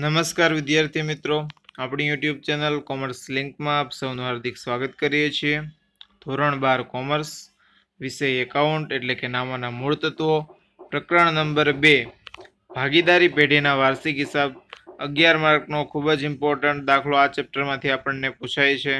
નમસ્કાર વિદ્યાર્થી મિત્રો આપણી યુટ્યુબ ચેનલ કોમર્સ લિંકમાં આપ સૌનું હાર્દિક સ્વાગત કરીએ છીએ ધોરણ બાર કોમર્સ વિષય એકાઉન્ટ એટલે કે નામાના મૂળ તત્વો પ્રકરણ નંબર બે ભાગીદારી પેઢીના વાર્ષિક હિસાબ અગિયાર માર્કનો ખૂબ જ ઇમ્પોર્ટન્ટ દાખલો આ ચેપ્ટરમાંથી આપણને પૂછાય છે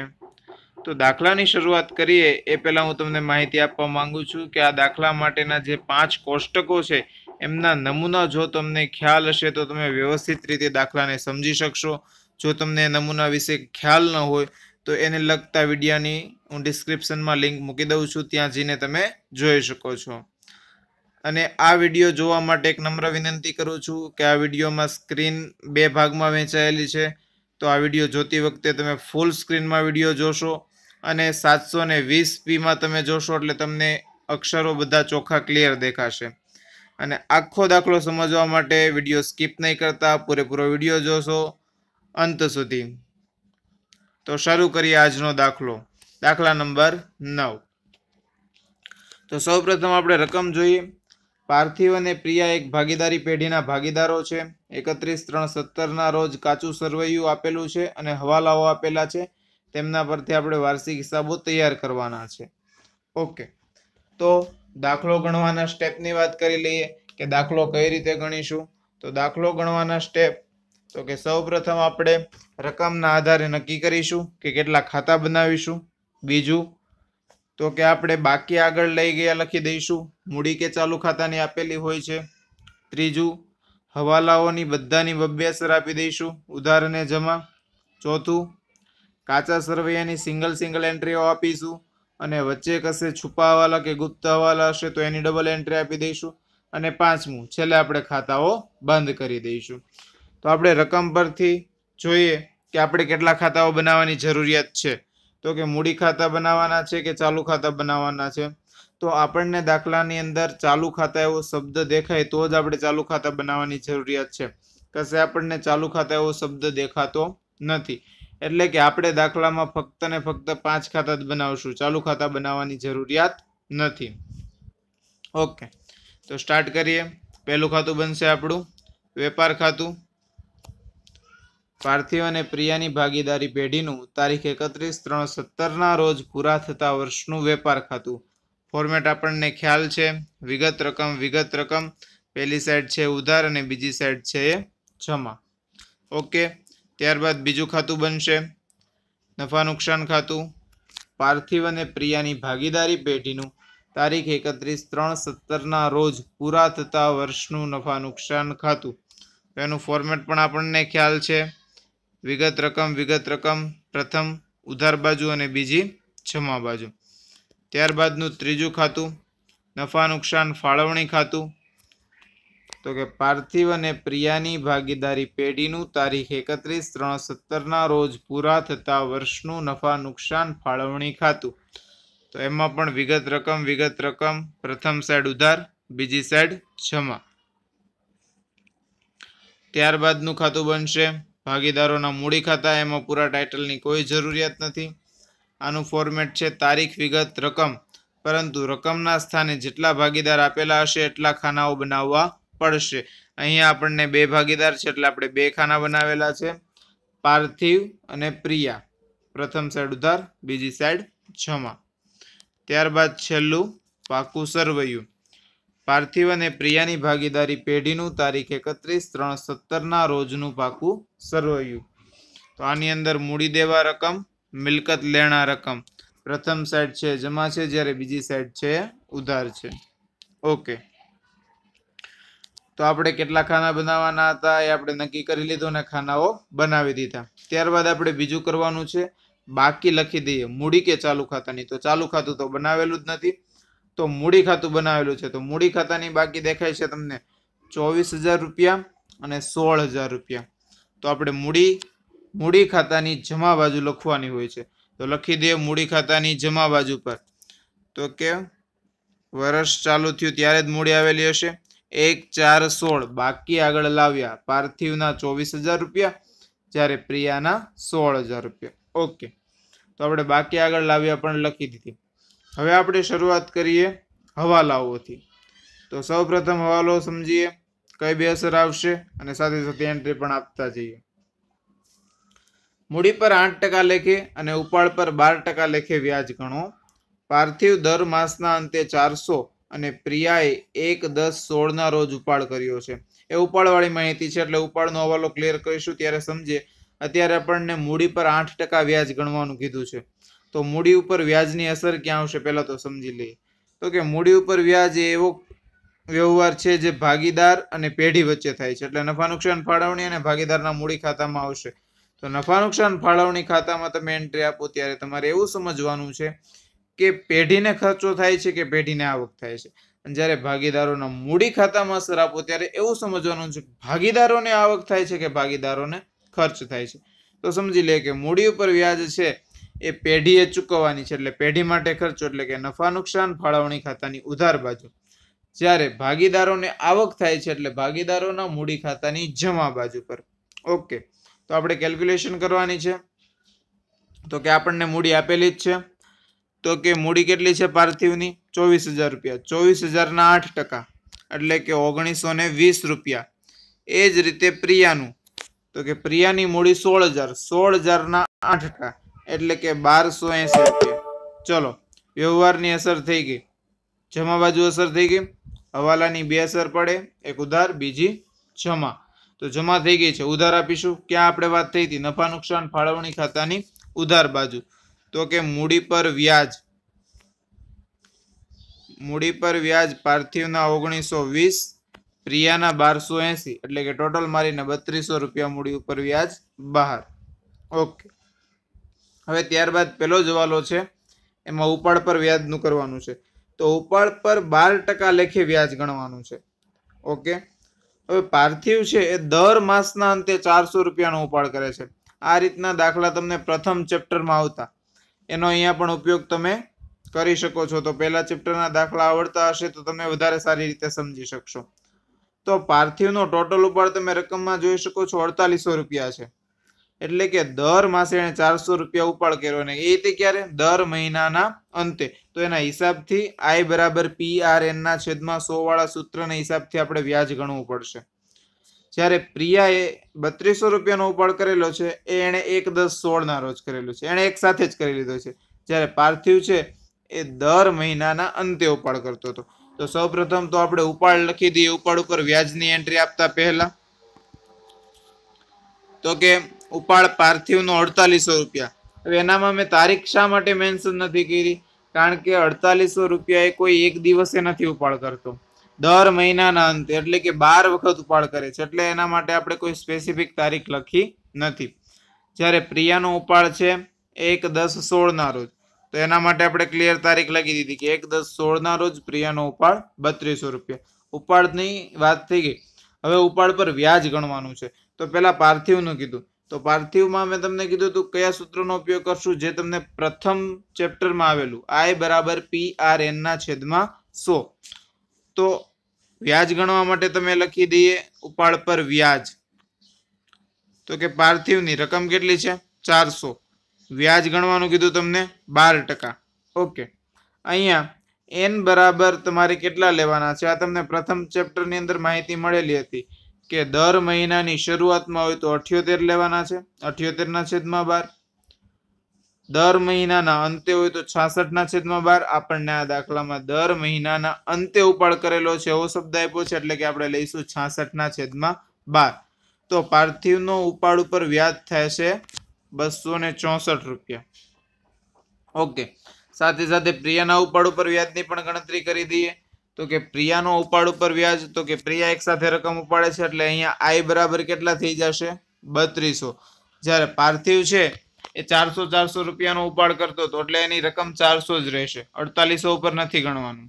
તો દાખલાની શરૂઆત કરીએ એ પહેલાં હું તમને માહિતી આપવા માગું છું કે આ દાખલા માટેના જે પાંચ કોષ્ટકો છે એમના નમૂના જો તમને ખ્યાલ હશે તો તમે વ્યવસ્થિત રીતે દાખલાને સમજી શકશો જો તમને નમૂના વિશે ખ્યાલ ન હોય તો એને લગતા વિડીયાની હું ડિસ્ક્રિપ્શનમાં લિંક મૂકી દઉં છું ત્યાં જઈને તમે જોઈ શકો છો અને આ વિડીયો જોવા માટે એક નમ્ર વિનંતી કરું છું કે આ વિડીયોમાં સ્ક્રીન બે ભાગમાં વહેંચાયેલી છે તો આ વિડીયો જોતી વખતે તમે ફૂલ સ્ક્રીનમાં વિડીયો જોશો અને સાતસો ને વીસ પીમાં તમે જોશો એટલે તમને અક્ષરો બધા ચોખ્ખા ક્લિયર દેખાશે અને આખો દાખલો સમજવા માટે વિડીયો સ્કીપ નહીં કરતા પૂરેપૂરો વિડીયો જોશો અંત સુધી તો શરૂ કરીએ આજનો દાખલો દાખલા નંબર નવ તો સૌપ્રથમ આપણે રકમ જોઈએ પાર્થિવ અને પ્રિયા એક ભાગીદારી પેઢીના ભાગીદારો છે એકત્રીસ ત્રણ સત્તરના રોજ કાચું સરવૈયું આપેલું છે અને હવાલાઓ આપેલા છે તેમના પરથી આપણે વાર્ષિક હિસાબો તૈયાર કરવાના છે ઓકે તો દાખલો ગણવાના સ્ટેપની વાત કરી લઈએ કે દાખલો કઈ રીતે ગણીશું તો દાખલો ગણવાના સ્ટેપ તો કે સૌ પ્રથમ આપણે રકમના આધારે નક્કી કરીશું કે કેટલા ખાતા બનાવીશું બીજું તો કે આપણે બાકી આગળ લઈ ગયા લખી દઈશું મૂડી કે ચાલુ ખાતાની આપેલી હોય છે ત્રીજું હવાલાઓની બધાની બબ્યાસર આપી દઈશું ઉધારને જમા ચોથું કાચા સરવૈયાની સિંગલ સિંગલ એન્ટ્રીઓ આપીશું અને વચ્ચે કશે છુપાવાલા કે ગુપ્ત હવાલા હશે તો એની ડબલ એન્ટ્રી આપી દઈશું અને પાંચમું છેલ્લે આપણે ખાતાઓ બંધ કરી દઈશું તો આપણે રકમ પરથી જોઈએ કે આપણે કેટલા ખાતાઓ બનાવવાની જરૂરિયાત છે તો કે મૂડી ખાતા બનાવવાના છે કે ચાલુ ખાતા બનાવવાના છે તો આપણને દાખલાની અંદર ચાલુ ખાતા એવો શબ્દ દેખાય તો જ આપણે ચાલુ ખાતા બનાવવાની જરૂરિયાત છે કશે આપણને ચાલુ ખાતા એવો શબ્દ દેખાતો નથી એટલે કે આપણે દાખલામાં ફક્ત ને ફક્ત પાંચ ખાતા જ બનાવશું ચાલુ ખાતા બનાવવાની જરૂરિયાત નથી ઓકે તો સ્ટાર્ટ કરીએ પહેલું ખાતું બનશે આપણું વેપાર ખાતું પાર્થિવ અને પ્રિયાની ભાગીદારી પેઢીનું તારીખ એકત્રીસ ત્રણ સત્તરના રોજ પૂરા થતા વર્ષનું વેપાર ખાતું ફોર્મેટ આપણને ખ્યાલ છે વિગત રકમ વિગત રકમ પહેલી સાઈડ છે ઉધાર અને બીજી સાઈડ છે જમા ઓકે ત્યારબાદ બીજું ખાતું બનશે નફા નુકસાન ખાતું પાર્થિવ અને પ્રિયાની ભાગીદારી પેઢીનું તારીખ એકત્રીસ ત્રણ સત્તરના રોજ પૂરા થતા વર્ષનું નફા નુકસાન ખાતું એનું ફોર્મેટ પણ આપણને ખ્યાલ છે વિગત રકમ વિગત રકમ પ્રથમ ઉધાર બાજુ અને બીજી જમા બાજુ ત્યારબાદનું ત્રીજું ખાતું નફા નુકસાન ફાળવણી ખાતું તો કે પાર્થિવ અને પ્રિયાની ભાગીદારી પેઢીનું તારીખ એકત્રીસ ત્રણ સત્તરના રોજ પૂરા થતા વર્ષનું નફા નુકસાન ફાળવણી ખાતું તો એમાં પણ વિગત રકમ વિગત રકમ પ્રથમ સાઈડ ઉધાર બીજી સાઈડ જમા ત્યારબાદનું ખાતું બનશે ભાગીદારોના મૂડી ખાતા એમાં પૂરા ટાઇટલની કોઈ જરૂરિયાત નથી આનું ફોર્મેટ છે તારીખ વિગત રકમ પરંતુ રકમના સ્થાને જેટલા ભાગીદાર આપેલા હશે એટલા ખાનાઓ બનાવવા પડશે અહીંયા આપણને બે ભાગીદાર છે એટલે આપણે બે ખાના બનાવેલા છે પાર્થિવ અને પ્રિયા પ્રથમ સાઈડ ઉધાર બીજી સાઈડ જમા ત્યારબાદ છેલ્લું પાકું સરવૈયું પાર્થિવ અને પ્રિયાની ભાગીદારી પેઢીનું તારીખ એકત્રીસ ત્રણ સત્તરના રોજનું પાકું સરવૈયું તો આની અંદર મૂડી દેવા રકમ મિલકત લેણા રકમ પ્રથમ સાઈડ છે જમા છે જ્યારે બીજી સાઈડ છે ઉધાર છે ઓકે તો આપણે કેટલા ખાના બનાવવાના હતા એ આપણે નક્કી કરી લીધું અને ખાનાઓ બનાવી દીધા ત્યારબાદ આપણે બીજું કરવાનું છે બાકી લખી દઈએ મૂડી કે ચાલુ ખાતાની તો ચાલુ ખાતું તો બનાવેલું જ નથી તો મૂડી ખાતું બનાવેલું છે તો મૂડી ખાતાની બાકી દેખાય છે તમને ચોવીસ હજાર રૂપિયા અને સોળ હજાર રૂપિયા તો આપણે મૂડી મૂડી ખાતાની જમા બાજુ લખવાની હોય છે તો લખી દઈએ મૂડી ખાતાની જમા બાજુ પર તો કે વર્ષ ચાલુ થયું ત્યારે જ મૂડી આવેલી હશે એક ચાર સોળ બાકી આગળ લાવ્યા પાર્થિવના ચોવીસ હજાર રૂપિયા જ્યારે પ્રિયાના સોળ હજાર રૂપિયા ઓકે તો આપણે બાકી આગળ લાવ્યા પણ લખી દીધી હવે આપણે શરૂઆત કરીએ હવાલાઓથી તો સૌપ્રથમ હવાલો સમજીએ કઈ બે અસર આવશે અને સાથે સાથે એન્ટ્રી પણ આપતા જઈએ મૂડી પર આઠ ટકા લેખે અને ઉપાડ પર બાર ટકા લેખે વ્યાજ ગણો પાર્થિવ દર માસના અંતે ચારસો અને પ્રિયાએ એક દસ સોળના રોજ ઉપાડ કર્યો છે એ ઉપાડવાળી માહિતી છે એટલે ઉપાડનો હવાલો ક્લિયર કરીશું ત્યારે સમજે અત્યારે આપણને મૂડી પર આઠ ટકા વ્યાજ ગણવાનું કીધું છે તો મૂડી ઉપર વ્યાજની અસર ક્યાં આવશે પહેલાં તો સમજી લઈએ તો કે મૂડી ઉપર વ્યાજ એ એવો વ્યવહાર છે જે ભાગીદાર અને પેઢી વચ્ચે થાય છે એટલે નફા નુકસાન ફાળવણી અને ભાગીદારના મૂડી ખાતામાં આવશે તો નફા નુકસાન ફાળવણી ખાતામાં તમે એન્ટ્રી આપો ત્યારે તમારે એવું સમજવાનું છે કે પેઢીને ખર્ચો થાય છે કે પેઢીને આવક થાય છે અને જ્યારે ભાગીદારોના મૂડી ખાતામાં અસર આપો ત્યારે એવું સમજવાનું છે ભાગીદારોને આવક થાય છે કે ભાગીદારોને ખર્ચ થાય છે તો સમજી લે કે મૂડી ઉપર વ્યાજ છે એ પેઢીએ ચૂકવવાની છે એટલે પેઢી માટે ખર્ચો એટલે કે નફા નુકસાન ફાળવણી ખાતાની ઉધાર બાજુ જ્યારે ભાગીદારોને આવક થાય છે એટલે ભાગીદારોના મૂડી ખાતાની જમા બાજુ પર ઓકે તો આપણે કેલ્ક્યુલેશન કરવાની છે તો કે આપણને મૂડી આપેલી જ છે તો કે મૂડી કેટલી છે પાર્થિવની ચોવીસ હજાર રૂપિયા ચોવીસ હજારના આઠ ટકા એટલે કે ઓગણીસો ને વીસ રૂપિયા એ જ રીતે પ્રિયાનું તો કે પ્રિયાની મૂડી સોળ હજાર સોળ હજારના આઠ ટકા એટલે કે બારસો એંસી રૂપિયા ચલો વ્યવહારની અસર થઈ ગઈ જમા બાજુ અસર થઈ ગઈ હવાલાની બે અસર પડે એક ઉધાર બીજી જમા તો જમા થઈ ગઈ છે ઉધાર આપીશું ક્યાં આપણે વાત થઈ હતી નફા નુકસાન ફાળવણી ખાતાની ઉધાર બાજુ તો કે મૂડી પર વ્યાજ મૂડી પર વ્યાજ પાર્થિવના ઓગણીસો વીસ પ્રિયાના બારસો એસી એટલે કે ટોટલ મારીને બત્રીસો રૂપિયા મૂડી ઉપર વ્યાજ બહાર ઓકે હવે ત્યારબાદ પેલો જવાલો છે એમાં ઉપાડ પર વ્યાજનું કરવાનું છે તો ઉપાડ પર બાર ટકા લેખે વ્યાજ ગણવાનું છે ઓકે હવે પાર્થિવ છે એ દર માસના અંતે ચારસો રૂપિયાનો ઉપાડ કરે છે આ રીતના દાખલા તમને પ્રથમ ચેપ્ટરમાં આવતા એનો અહીંયા પણ ઉપયોગ તમે કરી શકો છો તો પહેલા ચેપ્ટરના દાખલા આવડતા હશે તો તમે વધારે સારી રીતે સમજી શકશો તો પાર્થિવનો ટોટલ ઉપાડ તમે રકમમાં જોઈ શકો છો અડતાલીસો રૂપિયા છે એટલે કે દર માસે એણે ચારસો રૂપિયા ઉપાડ કર્યો અને એ તે ક્યારે દર મહિનાના અંતે તો એના હિસાબથી આઈ બરાબર પી આર એનના છેદમાં સોવાળા સૂત્રના હિસાબથી આપણે વ્યાજ ગણવું પડશે જ્યારે પ્રિયાએ બત્રીસો રૂપિયાનો ઉપાડ કરેલો છે એ એણે એક દસ સોળના રોજ કરેલો છે એણે એક સાથે જ કરી લીધો છે જ્યારે પાર્થિવ છે એ દર મહિનાના અંતે ઉપાડ કરતો હતો તો સૌ પ્રથમ તો આપણે ઉપાડ લખી દઈએ ઉપાડ ઉપર વ્યાજની એન્ટ્રી આપતા પહેલા તો કે ઉપાડ પાર્થિવનો અડતાલીસો રૂપિયા હવે એનામાં મેં તારીખ શા માટે મેન્શન નથી કરી કારણ કે અડતાલીસો રૂપિયા એ કોઈ એક દિવસે નથી ઉપાડ કરતો દર મહિનાના અંતે એટલે કે બાર વખત ઉપાડ કરે છે એટલે એના માટે આપણે કોઈ સ્પેસિફિક તારીખ લખી નથી જ્યારે પ્રિયાનો ઉપાડ છે એક દસ સોળના રોજ તો એના માટે આપણે ક્લિયર તારીખ લખી દીધી કે એક દસ સોળના રોજ પ્રિયાનો ઉપાડ બત્રીસો રૂપિયા ઉપાડની વાત થઈ ગઈ હવે ઉપાડ પર વ્યાજ ગણવાનું છે તો પહેલાં પાર્થિવનું કીધું તો પાર્થિવમાં મેં તમને કીધું હતું કયા સૂત્રનો ઉપયોગ કરશું જે તમને પ્રથમ ચેપ્ટરમાં આવેલું આય બરાબર પી આર એનના છેદમાં સો તો વ્યાજ ગણવા માટે તમે લખી દઈએ ઉપાડ પર વ્યાજ તો કે પાર્થિવની રકમ કેટલી છે ચારસો વ્યાજ ગણવાનું કીધું તમને બાર ટકા ઓકે અહીંયા એન બરાબર તમારે કેટલા લેવાના છે આ તમને પ્રથમ ચેપ્ટરની અંદર માહિતી મળેલી હતી કે દર મહિનાની શરૂઆતમાં હોય તો અઠ્યોતેર લેવાના છે અઠ્યોતેરના છેદમાં બાર દર મહિનાના અંતે હોય તો છાસઠના છેદમાં બાર આપણને આ દાખલામાં દર મહિનાના અંતે ઉપાડ કરેલો છે એવો શબ્દ આપ્યો છે એટલે કે આપણે લઈશું છાસઠના છેદમાં બાર તો પાર્થિવનો ઉપાડ ઉપર વ્યાજ થાય છે બસો ને ચોસઠ રૂપિયા ઓકે સાથે સાથે પ્રિયાના ઉપાડ ઉપર વ્યાજની પણ ગણતરી કરી દઈએ તો કે પ્રિયાનો ઉપાડ ઉપર વ્યાજ તો કે પ્રિયા એક સાથે રકમ ઉપાડે છે એટલે અહીંયા આઈ બરાબર કેટલા થઈ જશે બત્રીસો જ્યારે પાર્થિવ છે એ ચારસો ચારસો રૂપિયાનો ઉપાડ કરતો હતો એટલે એની રકમ ચારસો જ રહેશે અડતાલીસો ઉપર નથી ગણવાનું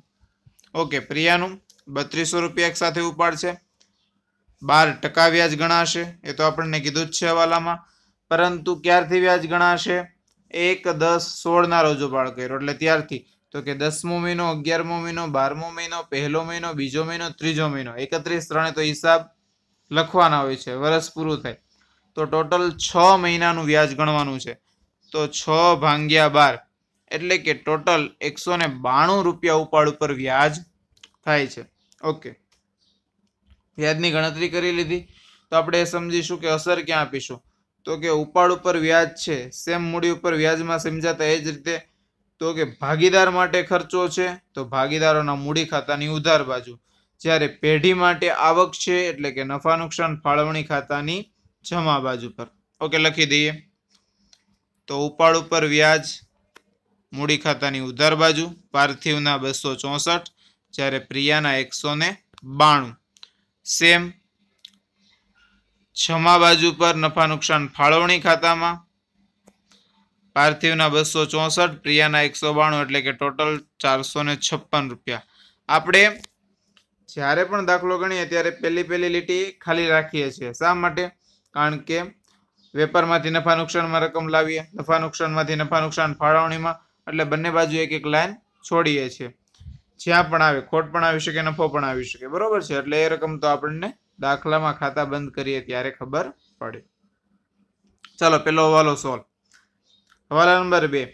ઓકે પ્રિયાનું બત્રીસો રૂપિયા એક સાથે ઉપાડ છે બાર ટકા વ્યાજ ગણાશે એ તો આપણને કીધું જ છે હવાલામાં પરંતુ ક્યારથી વ્યાજ ગણાશે એક દસ સોળના રોજ ઉપાડ કર્યો એટલે ત્યારથી તો કે દસમો મહિનો અગિયારમો મહિનો બારમો મહિનો પહેલો મહિનો બીજો મહિનો ત્રીજો મહિનો એકત્રીસ ત્રણે તો હિસાબ લખવાના હોય છે વર્ષ પૂરું થાય તો ટોટલ છ મહિનાનું વ્યાજ ગણવાનું છે તો છ ભાંગ્યા બાર એટલે કે ટોટલ એકસો ને બાણું રૂપિયા ઉપાડ ઉપર વ્યાજ થાય છે ઓકે વ્યાજની ગણતરી કરી લીધી તો આપણે એ સમજીશું કે અસર ક્યાં આપીશું તો કે ઉપાડ ઉપર વ્યાજ છે સેમ મૂડી ઉપર વ્યાજમાં સમજાતા એ જ રીતે તો કે ભાગીદાર માટે ખર્ચો છે તો ભાગીદારોના મૂડી ખાતાની ઉધાર બાજુ જ્યારે પેઢી માટે આવક છે એટલે કે નફા નુકસાન ફાળવણી ખાતાની જમા બાજુ પર ઓકે લખી દઈએ તો ઉપાડ ઉપર વ્યાજ મૂડી ખાતાની ઉધાર બાજુ પાર્થિવના બસો ચોસઠ જ્યારે પ્રિયાના એકસો ને બાણું સેમ જમા બાજુ પર નફા નુકસાન ફાળવણી ખાતામાં પાર્થિવના બસો ચોસઠ પ્રિયાના એકસો બાણું એટલે કે ટોટલ ચારસો ને છપ્પન રૂપિયા આપણે જ્યારે પણ દાખલો ગણીએ ત્યારે પહેલી પહેલી લીટી ખાલી રાખીએ છીએ શા માટે કારણ કે વેપારમાંથી નફા નુકસાનમાં રકમ લાવીએ નફા નુકસાનમાંથી નફા નુકસાન ફાળવણીમાં એટલે બંને બાજુ એક એક લાઇન છોડીએ છીએ જ્યાં પણ આવે ખોટ પણ આવી શકે નફો પણ આવી શકે બરાબર છે એટલે એ રકમ તો આપણને દાખલામાં ખાતા બંધ કરીએ ત્યારે ખબર પડે ચાલો પેલો હવાલો સોલ્વ હવાલા નંબર બે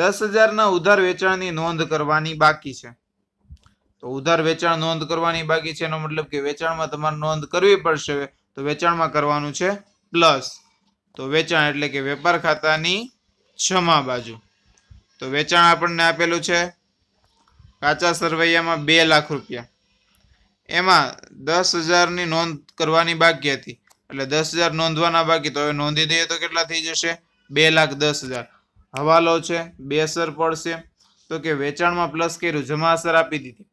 દસ હજારના ઉધાર વેચાણની નોંધ કરવાની બાકી છે તો ઉધાર વેચાણ નોંધ કરવાની બાકી છે એનો મતલબ કે વેચાણમાં તમારે નોંધ કરવી પડશે તો વેચાણમાં કરવાનું છે પ્લસ તો વેચાણ એટલે કે વેપાર ખાતાની છમા બાજુ તો વેચાણ આપણને આપેલું છે કાચા સરવૈયામાં બે લાખ રૂપિયા એમાં દસ હજારની નોંધ કરવાની બાકી હતી એટલે દસ હજાર નોંધવાના બાકી તો હવે નોંધી દઈએ તો કેટલા થઈ જશે બે લાખ દસ હજાર હવાલો છે બે અસર પડશે તો કે વેચાણમાં પ્લસ કર્યું જમા અસર આપી દીધી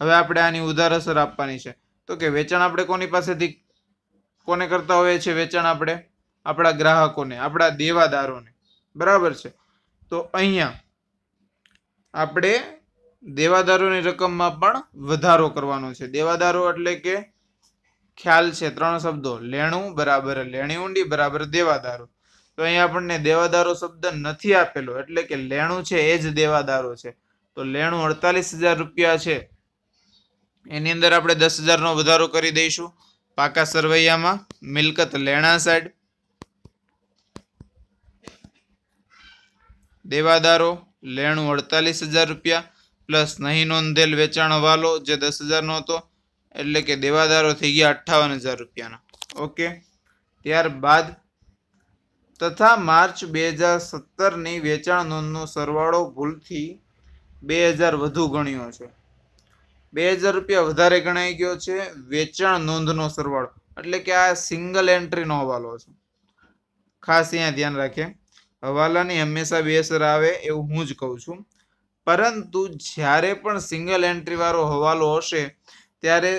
હવે આપણે આની ઉધાર અસર આપવાની છે તો કે વેચાણ આપણે કોની પાસેથી કોને કરતા હોઈએ છીએ વેચાણ આપણે આપણા ગ્રાહકોને આપણા દેવાદારોને બરાબર છે તો અહીંયા આપણે દેવાદારોની રકમમાં પણ વધારો કરવાનો છે દેવાદારો એટલે કે ખ્યાલ છે ત્રણ શબ્દો લેણું બરાબર લેણી ઊંડી બરાબર દેવાદારો તો અહીંયા આપણને દેવાદારો શબ્દ નથી આપેલો એટલે કે લેણું છે એ જ દેવાદારો છે તો લેણું અડતાલીસ હજાર રૂપિયા છે એની અંદર આપણે દસ હજારનો વધારો કરી દઈશું પાકા સરવૈયામાં મિલકત લેણા સાઈડ દેવાદારો લેણું અડતાલીસ હજાર રૂપિયા પ્લસ નહીં નોંધેલ વેચાણ હવાલો જે દસ હજારનો હતો એટલે કે દેવાદારો થઈ ગયા અઠ્ઠાવન હજાર રૂપિયાના ઓકે ત્યારબાદ તથા માર્ચ બે હજાર સત્તરની વેચાણ નોંધનો સરવાળો ભૂલથી બે હજાર વધુ ગણ્યો છે બે હજાર રૂપિયા વધારે ગણાઈ ગયો છે વેચાણ નોંધનો સરવાળો એટલે કે આ સિંગલ એન્ટ્રીનો હવાલો છે ખાસ અહીંયા ધ્યાન રાખે હવાલાની હંમેશા બે અસર આવે એવું હું જ કહું છું પરંતુ જ્યારે પણ સિંગલ એન્ટ્રીવાળો હવાલો હશે ત્યારે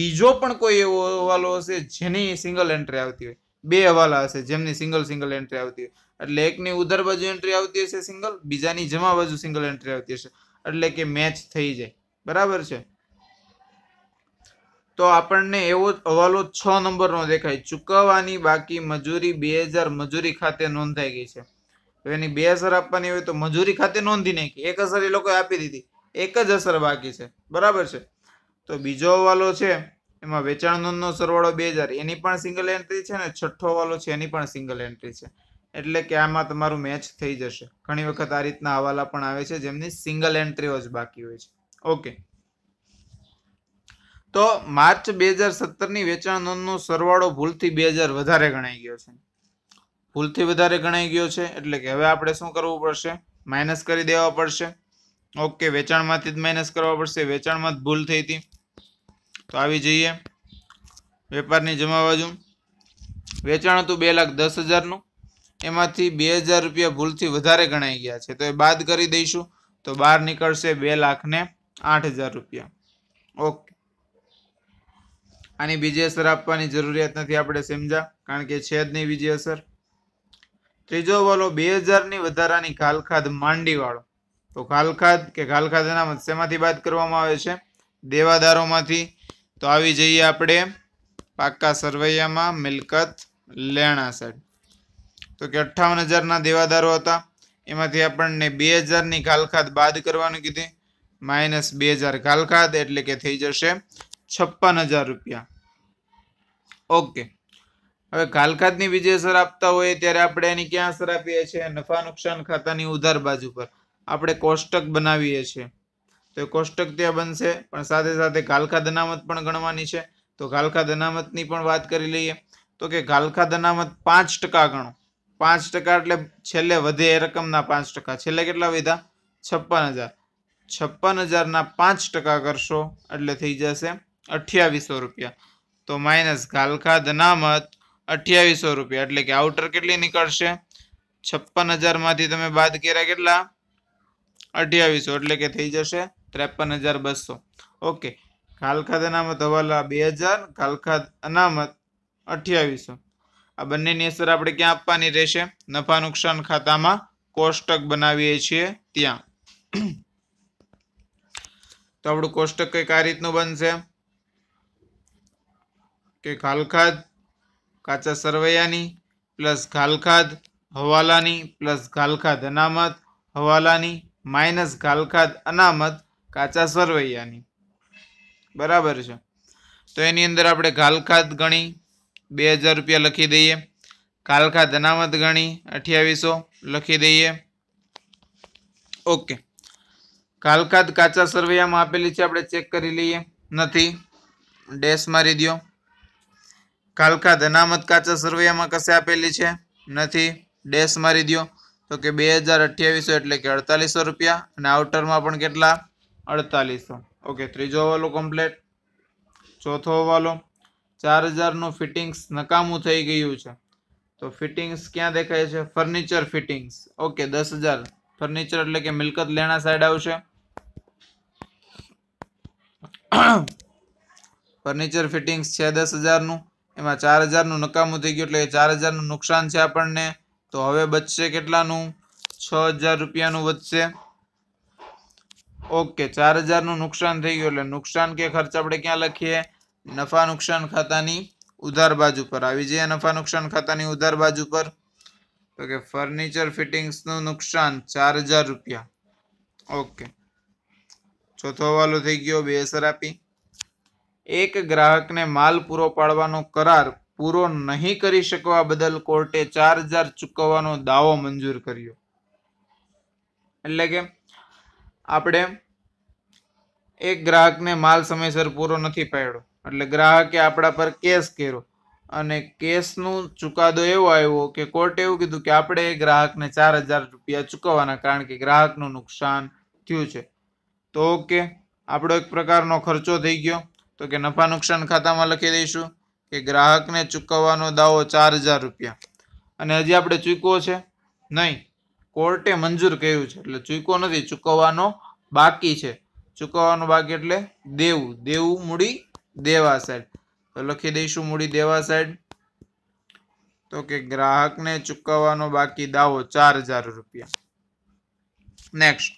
બીજો પણ કોઈ એવો હવાલો હશે જેની સિંગલ એન્ટ્રી આવતી હોય બે હવાલા હશે જેમની સિંગલ સિંગલ એન્ટ્રી આવતી હોય એટલે એકની ઉધર બાજુ એન્ટ્રી આવતી હશે સિંગલ બીજાની જમા બાજુ સિંગલ એન્ટ્રી આવતી હશે એટલે કે મેચ થઈ જાય બરાબર છે તો આપણને એવો હવાલો છ નંબરનો દેખાય ચૂકવવાની બાકી મજૂરી બે હજાર મજૂરી ખાતે નોંધાઈ ગઈ છે તો એની બે અસર આપવાની હોય તો મજૂરી ખાતે નોંધી નાખી એક અસર એ લોકોએ આપી દીધી એક જ અસર બાકી છે બરાબર છે તો બીજો હવાલો છે એમાં વેચાણ નોંધનો સરવાળો બે હજાર એની પણ સિંગલ એન્ટ્રી છે ને છઠ્ઠો હવાલો છે એની પણ સિંગલ એન્ટ્રી છે એટલે કે આમાં તમારું મેચ થઈ જશે ઘણી વખત આ રીતના હવાલા પણ આવે છે જેમની સિંગલ એન્ટ્રીઓ જ બાકી હોય છે ઓકે તો માર્ચ બે હજાર સત્તરની વેચાણ નોંધનો સરવાળો ભૂલથી બે હજાર વધારે ગણાઈ ગયો છે ભૂલથી વધારે ગણાઈ ગયો છે એટલે કે હવે આપણે શું કરવું પડશે માઇનસ કરી દેવા પડશે ઓકે વેચાણમાંથી જ માઇનસ કરવા પડશે વેચાણમાં જ ભૂલ થઈ હતી તો આવી જઈએ વેપારની જમા બાજુ વેચાણ હતું બે લાખ દસ હજારનું એમાંથી બે હજાર રૂપિયા ભૂલથી વધારે ગણાઈ ગયા છે તો એ બાદ કરી દઈશું તો બહાર નીકળશે બે લાખ ને આઠ હજાર રૂપિયા ઓકે આની બીજી અસર આપવાની જરૂરિયાત નથી આપણે સમજા કારણ કે છે જ નહીં બીજી અસર ત્રીજો બોલો બે હજારની વધારાની ખાલખાદ માંડીવાળો તો ખાલખાદ કે અનામત શેમાંથી વાત કરવામાં આવે છે દેવાદારોમાંથી તો આવી જઈએ આપણે પાક્કા સરવૈયામાં મિલકત લેણા સાઈડ તો કે અઠ્ઠાવન હજારના દેવાદારો હતા એમાંથી આપણને બે હજારની ખાલખાદ બાદ કરવાનું કીધી માઇનસ બે હજાર કાલકાદ એટલે કે થઈ જશે છપ્પન હજાર રૂપિયા ઓકે હવે કાલકાદની બીજી અસર આપતા હોય ત્યારે આપણે એની ક્યાં અસર આપીએ છીએ નફા નુકસાન ખાતાની ઉધાર બાજુ પર આપણે કોષ્ટક બનાવીએ છીએ તો એ કોષ્ટક ત્યાં બનશે પણ સાથે સાથે કાલખાદ અનામત પણ ગણવાની છે તો કાલખાદ અનામતની પણ વાત કરી લઈએ તો કે કાલખાદ અનામત પાંચ ટકા ગણો પાંચ ટકા એટલે છેલ્લે વધે એ રકમના પાંચ ટકા છેલ્લે કેટલા વીધા છપ્પન હજાર છપ્પન હજારના પાંચ ટકા કરશો એટલે થઈ જશે અઠ્યાવીસો રૂપિયા તો માઇનસ ઘાલખા ધનામત અઠ્યાવીસો રૂપિયા એટલે કે આઉટર કેટલી નીકળશે છપ્પન હજારમાંથી તમે બાદ કર્યા કેટલા અઠ્યાવીસો એટલે કે થઈ જશે ત્રેપન હજાર બસો ઓકે ઘાલખાદ અનામત હવાલા બે હજાર ઘાલખાદ અનામત અઠ્યાવીસો આ બંનેની અસર આપણે ક્યાં આપવાની રહેશે નફા નુકસાન ખાતામાં કોષ્ટક બનાવીએ છીએ ત્યાં તો આપણું કોષ્ટક કંઈક આ રીતનું બનશે કે ઘાલખાદ કાચા સરવૈયાની પ્લસ ઘાલખાદ હવાલાની પ્લસ ખાલખાદ અનામત હવાલાની માઇનસ ઘાલખાદ અનામત કાચા સરવૈયાની બરાબર છે તો એની અંદર આપણે ખાલખાદ ગણી બે હજાર રૂપિયા લખી દઈએ કાલખાદ અનામત ગણી અઠ્યાવીસો લખી દઈએ ઓકે કાલકાદ કાચા સરવૈયામાં આપેલી છે આપણે ચેક કરી લઈએ નથી ડેશ મારી દો કાલકાદ અનામત કાચા સરવૈયામાં કશે આપેલી છે નથી ડેશ મારી દો તો કે બે હજાર અઠ્યાવીસો એટલે કે અડતાલીસો રૂપિયા અને આઉટરમાં પણ કેટલા અડતાલીસો ઓકે ત્રીજો હવાલો કમ્પ્લેટ ચોથો હવાલો ચાર હજારનું ફિટિંગ્સ નકામું થઈ ગયું છે તો ફિટિંગ્સ ક્યાં દેખાય છે ફર્નિચર ફિટિંગ્સ ઓકે દસ હજાર ફર્નિચર એટલે કે મિલકત લેણા સાઈડ આવશે ફર્નિચર ફિટિંગ્સ છે દસ હજારનું એમાં ચાર હજારનું નકામું થઈ ગયું એટલે ચાર હજારનું નુકસાન છે આપણને તો હવે બચશે કેટલાનું છ હજાર રૂપિયાનું વધશે ઓકે ચાર હજારનું નુકસાન થઈ ગયું એટલે નુકસાન કે ખર્ચ આપણે ક્યાં લખીએ નફા નુકસાન ખાતાની ઉધાર બાજુ પર આવી જઈએ નફા નુકસાન ખાતાની ઉધાર બાજુ પર તો કે ફર્નિચર ફિટિંગ્સનું નુકસાન ચાર હજાર રૂપિયા ઓકે ચોથો હવાલો થઈ ગયો બે અસર આપી એક ગ્રાહકને માલ પૂરો પાડવાનો કરાર પૂરો નહીં કરી શકવા બદલ કોર્ટે ચાર હજાર ચૂકવવાનો દાવો મંજૂર કર્યો એટલે કે આપણે એક ગ્રાહકને માલ સમયસર પૂરો નથી પાડ્યો એટલે ગ્રાહકે આપણા પર કેસ કર્યો અને કેસનું ચુકાદો એવો આવ્યો કે કોર્ટે એવું કીધું કે આપણે ગ્રાહકને ચાર હજાર રૂપિયા ચૂકવવાના કારણ કે ગ્રાહકનું નુકસાન થયું છે તો ઓકે આપણો એક પ્રકારનો ખર્ચો થઈ ગયો તો કે નફા નુકસાન ખાતામાં લખી દઈશું કે ગ્રાહકને ચૂકવવાનો દાવો ચાર હજાર રૂપિયા અને હજી આપણે ચૂકવો છે નહીં કોર્ટે મંજૂર કર્યું છે એટલે ચૂકવો નથી ચૂકવવાનો બાકી છે ચૂકવવાનો બાકી એટલે દેવું દેવું મૂડી દેવા સાઈડ તો લખી દઈશું મૂડી દેવા સાઈડ તો કે ગ્રાહકને ચૂકવવાનો બાકી દાવો ચાર હજાર રૂપિયા નેક્સ્ટ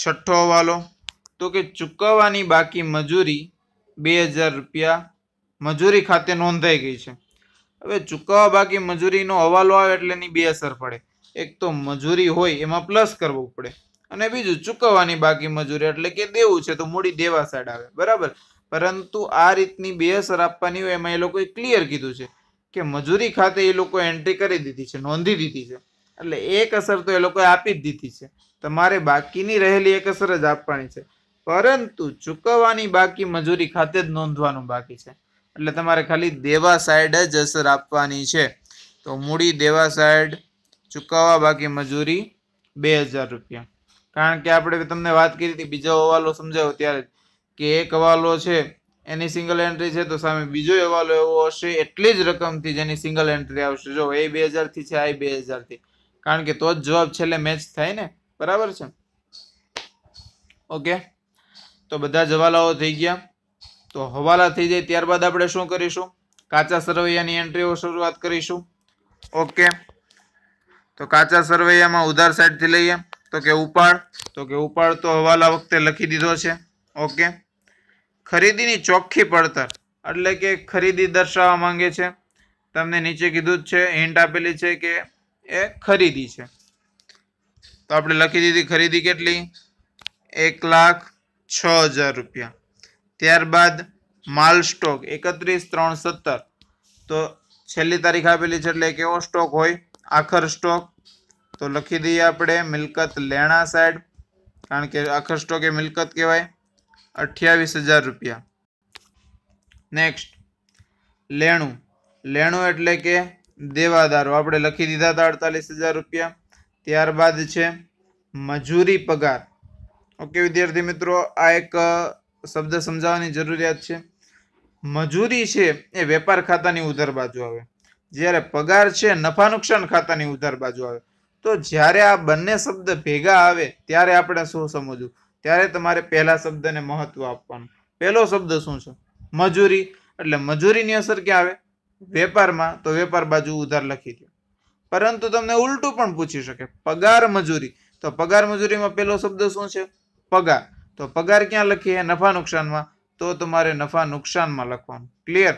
છઠ્ઠો હવાલો તો કે ચૂકવવાની બાકી મજૂરી બે હજાર રૂપિયા મજૂરી ખાતે નોંધાઈ ગઈ છે હવે ચૂકવવા બાકી મજૂરીનો હવાલો આવે એટલે એની બે અસર પડે એક તો મજૂરી હોય એમાં પ્લસ કરવું પડે અને બીજું ચૂકવવાની બાકી મજૂરી એટલે કે દેવું છે તો મૂડી દેવા સાઈડ આવે બરાબર પરંતુ આ રીતની બે અસર આપવાની હોય એમાં એ લોકોએ ક્લિયર કીધું છે કે મજૂરી ખાતે એ લોકો એન્ટ્રી કરી દીધી છે નોંધી દીધી છે એટલે એક અસર તો એ લોકોએ આપી જ દીધી છે તમારે બાકીની રહેલી એક અસર જ આપવાની છે પરંતુ ચૂકવવાની બાકી મજૂરી ખાતે જ નોંધવાનું બાકી છે એટલે તમારે ખાલી દેવા સાઈડ જ અસર આપવાની છે તો મૂડી દેવા સાઈડ ચૂકવવા બાકી મજૂરી બે હજાર રૂપિયા કારણ કે આપણે તમને વાત કરી હતી બીજો હવાલો સમજાવો ત્યારે કે એક હવાલો છે એની સિંગલ એન્ટ્રી છે તો સામે બીજો હવાલો એવો હશે એટલી જ રકમથી જેની સિંગલ એન્ટ્રી આવશે જો એ બે હજારથી છે આ બે હજારથી કારણ કે તો જ જવાબ છેલ્લે મેચ થાય ને બરાબર છે ઓકે તો બધા જવાલાઓ થઈ ગયા તો હવાલા થઈ જાય ત્યારબાદ આપણે શું કરીશું કાચા સરવૈયાની એન્ટ્રીઓ શરૂઆત કરીશું ઓકે તો કાચા સરવૈયામાં ઉધાર સાઈડથી લઈએ તો કે ઉપાડ તો કે ઉપાડ તો હવાલા વખતે લખી દીધો છે ઓકે ખરીદીની ચોખ્ખી પડતર એટલે કે ખરીદી દર્શાવવા માંગે છે તમને નીચે કીધું જ છે હિન્ટ આપેલી છે કે એ ખરીદી છે તો આપણે લખી દીધી ખરીદી કેટલી એક લાખ છ હજાર રૂપિયા ત્યારબાદ માલ સ્ટોક એકત્રીસ ત્રણ સત્તર તો છેલ્લી તારીખ આપેલી છે એટલે કેવો સ્ટોક હોય આખર સ્ટોક તો લખી દઈએ આપણે મિલકત લેણા સાઈડ કારણ કે આખર સ્ટોક એ મિલકત કહેવાય અઠ્યાવીસ હજાર રૂપિયા નેક્સ્ટ લેણું લેણું એટલે કે દેવાદારો આપણે લખી દીધા હતા અડતાલીસ હજાર રૂપિયા ત્યારબાદ છે મજૂરી પગાર ઓકે વિદ્યાર્થી મિત્રો આ એક શબ્દ સમજાવવાની જરૂરિયાત છે મજૂરી છે એ વેપાર ખાતાની ઉધાર બાજુ આવે જ્યારે પગાર છે નફા નુકસાન ખાતાની ઉધાર બાજુ આવે તો જ્યારે આ બંને શબ્દ ભેગા આવે ત્યારે આપણે શું સમજવું ત્યારે તમારે પહેલા શબ્દને મહત્વ આપવાનું પહેલો શબ્દ શું છે મજૂરી એટલે મજૂરીની અસર ક્યાં આવે વેપારમાં તો વેપાર બાજુ ઉધાર લખી દો પરંતુ તમને ઉલટું પણ પૂછી શકે પગાર મજૂરી તો પગાર મજૂરીમાં પહેલો શબ્દ શું છે પગાર તો પગાર ક્યાં લખીએ નફા નુકસાનમાં તો તમારે નફા નુકસાનમાં લખવાનું ક્લિયર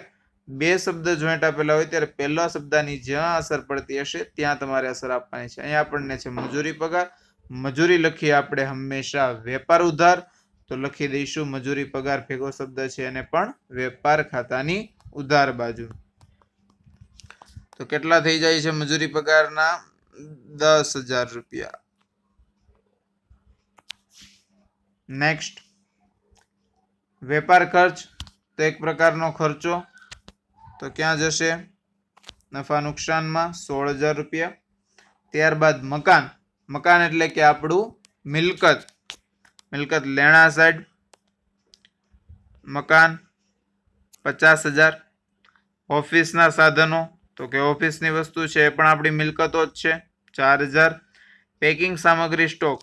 બે શબ્દ જોઈન્ટ આપેલા હોય ત્યારે પહેલા શબ્દની જ્યાં અસર પડતી હશે ત્યાં તમારે અસર આપવાની છે અહીંયા આપણને છે મજૂરી પગાર મજૂરી લખીએ આપણે હંમેશા વેપાર ઉધાર તો લખી દઈશું મજૂરી પગાર ભેગો શબ્દ છે અને પણ વેપાર ખાતાની ઉધાર બાજુ તો કેટલા થઈ જાય છે મજૂરી પગારના દસ હજાર રૂપિયા નેક્સ્ટ વેપાર ખર્ચ તો એક પ્રકારનો ખર્ચો તો ક્યાં જશે નફા નુકસાનમાં સોળ હજાર રૂપિયા ત્યારબાદ મકાન મકાન એટલે કે આપણું મિલકત મિલકત લેણા સાઈડ મકાન પચાસ હજાર ઓફિસના સાધનો તો કે ઓફિસની વસ્તુ છે એ પણ આપણી મિલકતો જ છે ચાર હજાર પેકિંગ સામગ્રી સ્ટોક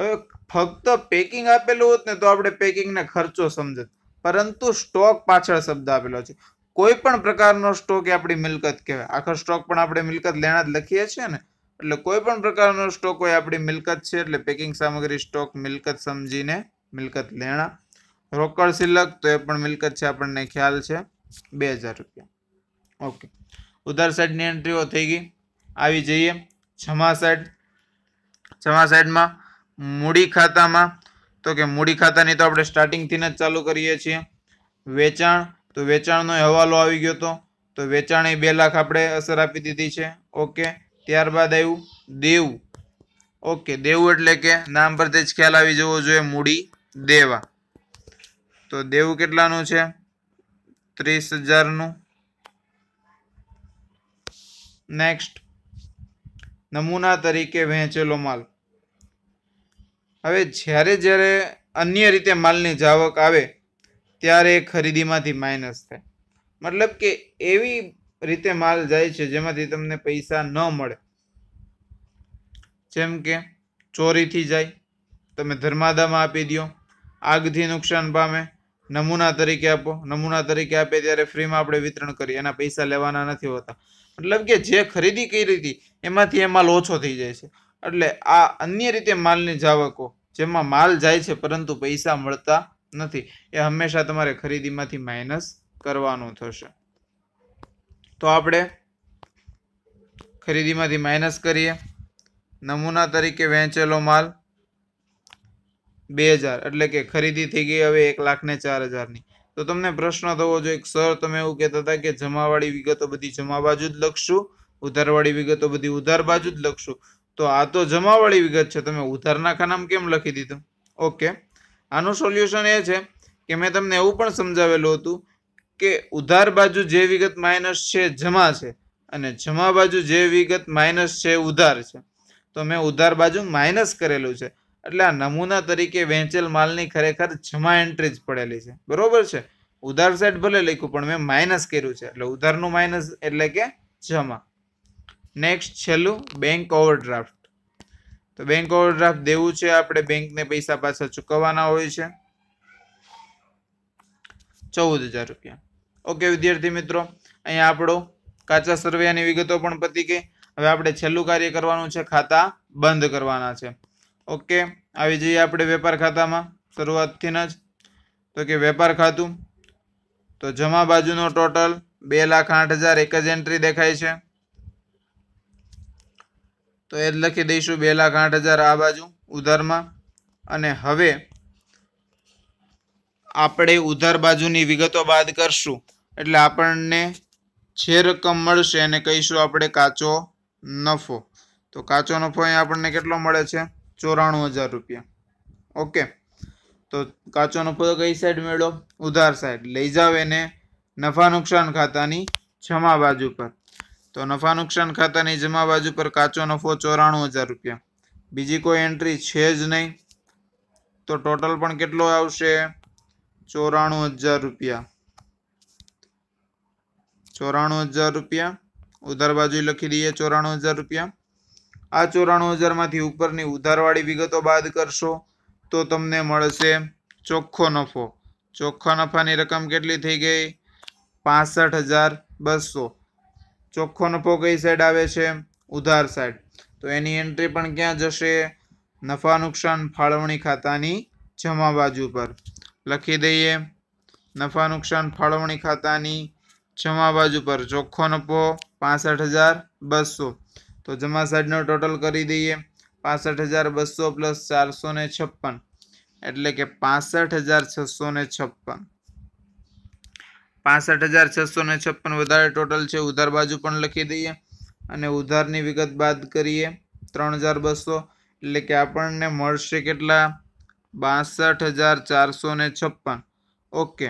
હવે ફક્ત પેકિંગ આપેલું હોત ને તો આપણે પેકિંગને ખર્ચો સમજત પરંતુ સ્ટોક પાછળ શબ્દ આપેલો છે કોઈ પણ પ્રકારનો સ્ટોક એ આપણી મિલકત કહેવાય આખો સ્ટોક પણ આપણે મિલકત લેણા જ લખીએ છીએ ને એટલે કોઈ પણ પ્રકારનો સ્ટોક હોય આપણી મિલકત છે એટલે પેકિંગ સામગ્રી સ્ટોક મિલકત સમજીને મિલકત લેણા રોકડ સિલક તો એ પણ મિલકત છે આપણને ખ્યાલ છે બે હજાર રૂપિયા ઓકે ઉધાર સાઈડની એન્ટ્રીઓ થઈ ગઈ આવી જઈએ જમા સાઈડ જમા સાઈડમાં મૂડી ખાતામાં તો કે મૂડી ખાતાની તો આપણે સ્ટાર્ટિંગથી જ ચાલુ કરીએ છીએ વેચાણ તો વેચાણનો હવાલો આવી ગયો હતો તો વેચાણે બે લાખ આપણે અસર આપી દીધી છે ઓકે ત્યારબાદ આવ્યું દેવ ઓકે દેવ એટલે કે નામ પરથી જ ખ્યાલ આવી જવો જોઈએ મૂડી દેવા તો દેવું કેટલાનું છે ત્રીસ હજારનું નેક્સ્ટ નમૂના તરીકે વહેંચેલો માલ હવે જ્યારે જ્યારે અન્ય રીતે માલની જાવક આવે ત્યારે એ ખરીદીમાંથી માઇનસ થાય મતલબ કે એવી રીતે માલ જાય છે જેમાંથી તમને પૈસા ન મળે જેમ કે ચોરીથી જાય તમે ધર્માદામાં આપી દો આગથી નુકસાન પામે નમૂના તરીકે આપો નમૂના તરીકે આપે ત્યારે ફ્રીમાં આપણે વિતરણ કરીએ એના પૈસા લેવાના નથી હોતા મતલબ કે જે ખરીદી કરી હતી એમાંથી એ માલ ઓછો થઈ જાય છે એટલે આ અન્ય રીતે માલની જાવકો જેમાં માલ જાય છે પરંતુ પૈસા મળતા નથી એ હંમેશા તમારે ખરીદીમાંથી માઇનસ કરવાનું થશે તો આપણે ખરીદીમાંથી માઇનસ કરીએ નમૂના તરીકે વહેંચેલો માલ બે હજાર એટલે કે ખરીદી થઈ ગઈ હવે એક લાખને ચાર હજારની તો તમને પ્રશ્ન થવો જોઈએ સર તમે એવું કહેતા હતા કે જમાવાળી વિગતો બધી જમા બાજુ જ લખશું ઉધારવાળી વિગતો બધી ઉધાર બાજુ જ લખશું તો આ તો જમાવાળી વિગત છે તમે ઉધારના ખાનામાં કેમ લખી દીધું ઓકે આનું સોલ્યુશન એ છે કે મેં તમને એવું પણ સમજાવેલું હતું કે ઉધાર બાજુ જે વિગત માઇનસ છે જમા છે અને જમા બાજુ જે વિગત માઇનસ છે ઉધાર છે તો મેં ઉધાર બાજુ માઇનસ કરેલું છે એટલે આ નમૂના તરીકે વહેંચેલ માલની ખરેખર જમા એન્ટ્રી જ પડેલી છે બરોબર છે ઉધાર સેટ ભલે લખ્યું પણ મેં માઇનસ કર્યું છે એટલે ઉધારનું માઇનસ એટલે કે જમા નેક્સ્ટ છેલ્લું બેંક ઓવરડ્રાફ્ટ તો બેંક ઓવરડ્રાફ્ટ દેવું છે આપણે બેંકને પૈસા પાછા ચૂકવવાના હોય છે ચૌદ હજાર રૂપિયા ઓકે વિદ્યાર્થી મિત્રો અહીંયા આપણો કાચા સર્વે વિગતો પણ પતી ગઈ હવે આપણે છેલ્લું કાર્ય કરવાનું છે ખાતા બંધ કરવાના છે ઓકે આવી જઈએ આપણે વેપાર ખાતામાં શરૂઆતથી જ તો કે વેપાર ખાતું તો જમા બાજુનો ટોટલ બે લાખ આઠ હજાર એક જ એન્ટ્રી દેખાય છે તો એ જ લખી દઈશું બે લાખ આઠ હજાર આ બાજુ ઉધારમાં અને હવે આપણે ઉધાર બાજુની વિગતો બાદ કરશું એટલે આપણને જે રકમ મળશે એને કહીશું આપણે કાચો નફો તો કાચો નફો અહીંયા આપણને કેટલો મળે છે ચોરાણું હજાર રૂપિયા ઓકે તો કાચો નફો કઈ સાઈડ મેળો ઉધાર સાઈડ લઈ જાવ એને નફા નુકસાન ખાતાની જમા બાજુ પર તો નફા નુકસાન ખાતાની જમા બાજુ પર કાચો નફો ચોરાણું હજાર રૂપિયા બીજી કોઈ એન્ટ્રી છે જ નહીં તો ટોટલ પણ કેટલો આવશે ચોરાણું હજાર રૂપિયા ચોરાણું હજાર રૂપિયા ઉધાર બાજુ લખી દઈએ ચોરાણું હજાર રૂપિયા આ ચોરાણું હજારમાંથી ઉપરની ઉધારવાળી વિગતો બાદ કરશો તો તમને મળશે ચોખ્ખો નફો ચોખ્ખા નફાની રકમ કેટલી થઈ ગઈ પાસઠ હજાર બસો ચોખ્ખો નફો કઈ સાઈડ આવે છે ઉધાર સાઈડ તો એની એન્ટ્રી પણ ક્યાં જશે નફા નુકસાન ફાળવણી ખાતાની જમા બાજુ પર લખી દઈએ નફા નુકસાન ફાળવણી ખાતાની જમા બાજુ પર ચોખ્ખો નફો પાસઠ હજાર બસો તો જમા સાઈડનો ટોટલ કરી દઈએ પાસઠ હજાર બસો પ્લસ ચારસો ને છપ્પન એટલે કે પાસઠ હજાર છસો ને છપ્પન પાસઠ હજાર છસો ને છપ્પન વધારે ટોટલ છે ઉધાર બાજુ પણ લખી દઈએ અને ઉધારની વિગત બાદ કરીએ ત્રણ હજાર બસો એટલે કે આપણને મળશે કેટલા બાસઠ હજાર ચારસો ને છપ્પન ઓકે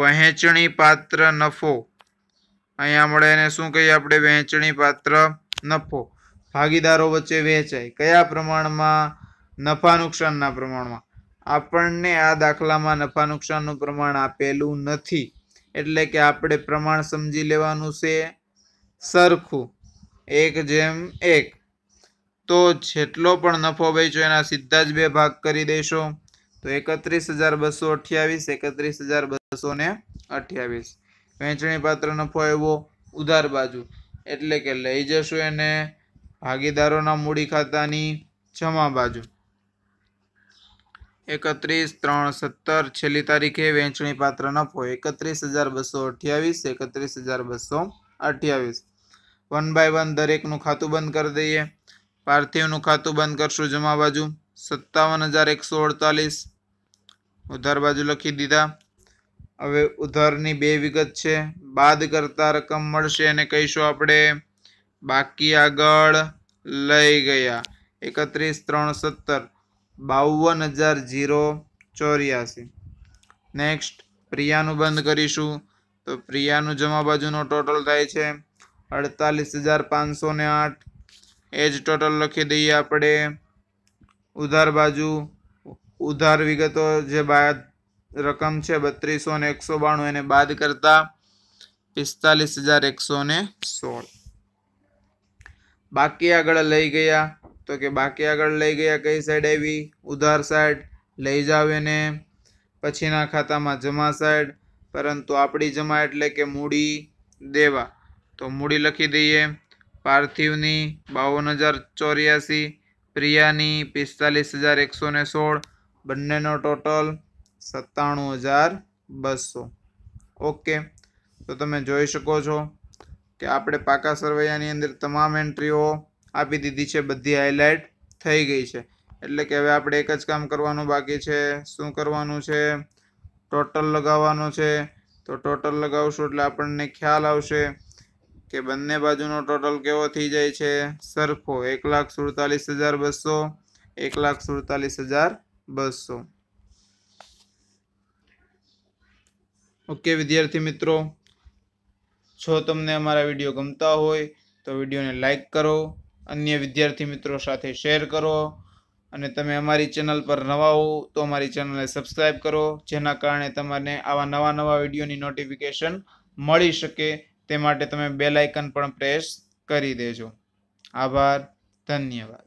વહેંચણી પાત્ર નફો અહીંયા મળે એને શું કહીએ આપણે વહેંચણી પાત્ર નફો ભાગીદારો વચ્ચે વહેંચાય કયા પ્રમાણમાં નફા નુકસાનના પ્રમાણમાં આપણને આ દાખલામાં નફા નુકસાનનું પ્રમાણ આપેલું નથી એટલે કે આપણે પ્રમાણ સમજી લેવાનું છે સરખું એક જેમ એક તો જેટલો પણ નફો વેચો એના સીધા જ બે ભાગ કરી દેશો તો એકત્રીસ હજાર બસો અઠ્યાવીસ એકત્રીસ હજાર બસો ને અઠ્યાવીસ વેચણીપાત્ર નફો એવો ઉધાર બાજુ એટલે કે લઈ જશું એને ભાગીદારોના મૂડી ખાતાની જમા બાજુ એકત્રીસ ત્રણ સત્તર છેલ્લી તારીખે વેચણી પાત્ર નફો એકત્રીસ હજાર બસો અઠ્યાવીસ એકત્રીસ હજાર બસો અઠ્યાવીસ વન બાય વન દરેકનું ખાતું બંધ કરી દઈએ પાર્થિવનું ખાતું બંધ કરશું જમા બાજુ સત્તાવન હજાર એકસો અડતાલીસ ઉધાર બાજુ લખી દીધા હવે ઉધારની બે વિગત છે બાદ કરતા રકમ મળશે અને કહીશું આપણે બાકી આગળ લઈ ગયા એકત્રીસ ત્રણ સત્તર બાવન હજાર જીરો ચોર્યાસી નેક્સ્ટ પ્રિયાનું બંધ કરીશું તો પ્રિયાનું જમા બાજુનો ટોટલ થાય છે અડતાલીસ હજાર પાંચસો ને આઠ એ જ ટોટલ લખી દઈએ આપણે ઉધાર બાજુ ઉધાર વિગતો જે બાદ રકમ છે બત્રીસો ને એકસો બાણું એને બાદ કરતા પિસ્તાલીસ હજાર એકસો ને સોળ બાકી આગળ લઈ ગયા તો કે બાકી આગળ લઈ ગયા કઈ સાઈડ આવી ઉધાર સાઈડ લઈ જાવ એને પછીના ખાતામાં જમા સાઈડ પરંતુ આપણી જમા એટલે કે મૂડી દેવા તો મૂડી લખી દઈએ પાર્થિવની બાવન હજાર ચોર્યાસી પ્રિયાની પિસ્તાલીસ હજાર એકસો ને સોળ બંનેનો ટોટલ સત્તાણું હજાર બસો ઓકે તો તમે જોઈ શકો છો કે આપણે પાકા સરવૈયાની અંદર તમામ એન્ટ્રીઓ આપી દીધી છે બધી હાઇલાઇટ થઈ ગઈ છે એટલે કે હવે આપણે એક જ કામ કરવાનું બાકી છે શું કરવાનું છે ટોટલ લગાવવાનો છે તો ટોટલ લગાવશું એટલે આપણને ખ્યાલ આવશે કે બંને બાજુનો ટોટલ કેવો થઈ જાય છે સરખો એક લાખ સુડતાલીસ હજાર બસો એક લાખ સુડતાલીસ હજાર બસો ઓકે વિદ્યાર્થી મિત્રો જો તમને અમારા વિડીયો ગમતા હોય તો વિડીયોને લાઇક કરો અન્ય વિદ્યાર્થી મિત્રો સાથે શેર કરો અને તમે અમારી ચેનલ પર નવા હો તો અમારી ચેનલને સબસ્ક્રાઈબ કરો જેના કારણે તમને આવા નવા નવા વિડીયોની નોટિફિકેશન મળી શકે તે માટે તમે બેલાઇકન પણ પ્રેસ કરી દેજો આભાર ધન્યવાદ